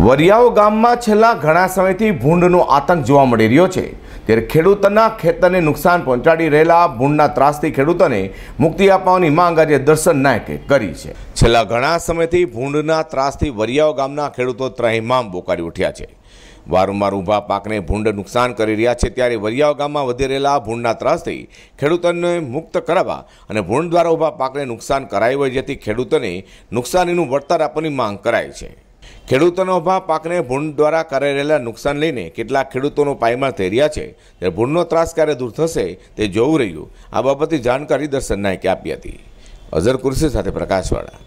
વરિયાવ ગામમાં છેલ્લા ઘણા સમયથી ભૂંડનો આતંક જોવા મળી રહ્યો છે ત્યારે ખેડૂતના ખેતરને નુકસાન પહોંચાડી રહેલા ભૂંડના ત્રાસથી ખેડૂતોને મુક્તિ આપવાની માંગ આજે દર્શન નાયકે કરી છે છેલ્લા ઘણા સમયથી ભૂંડના ત્રાસથી વરિયાવ ગામના ખેડૂતો ત્રહિમામ બોકારી ઉઠ્યા છે વારંવાર ઊભા પાકને ભૂંડ નુકસાન કરી રહ્યા છે ત્યારે વરિયાવ ગામમાં વધી રહેલા ભૂંડના ત્રાસથી ખેડૂતોને મુક્ત કરાવવા અને ભૂંડ દ્વારા ઊભા પાકને નુકસાન કરાયું હોય જેથી ખેડૂતોને નુકસાનીનું વળતર આપવાની માંગ કરાઈ છે ખેડૂતોનો અભાવ પાકને ભૂંડ દ્વારા કરાઈ રહેલા નુકસાન લઈને કેટલાક ખેડૂતોનો પાયમાં થઈ રહ્યા છે ત્યારે ભૂંડનો ત્રાસ ક્યારે દૂર થશે તે જોવું રહ્યું આ બાબતે જાણકારી દર્શન નાયકે આપી હતી અઝર કુરશી સાથે પ્રકાશવાળા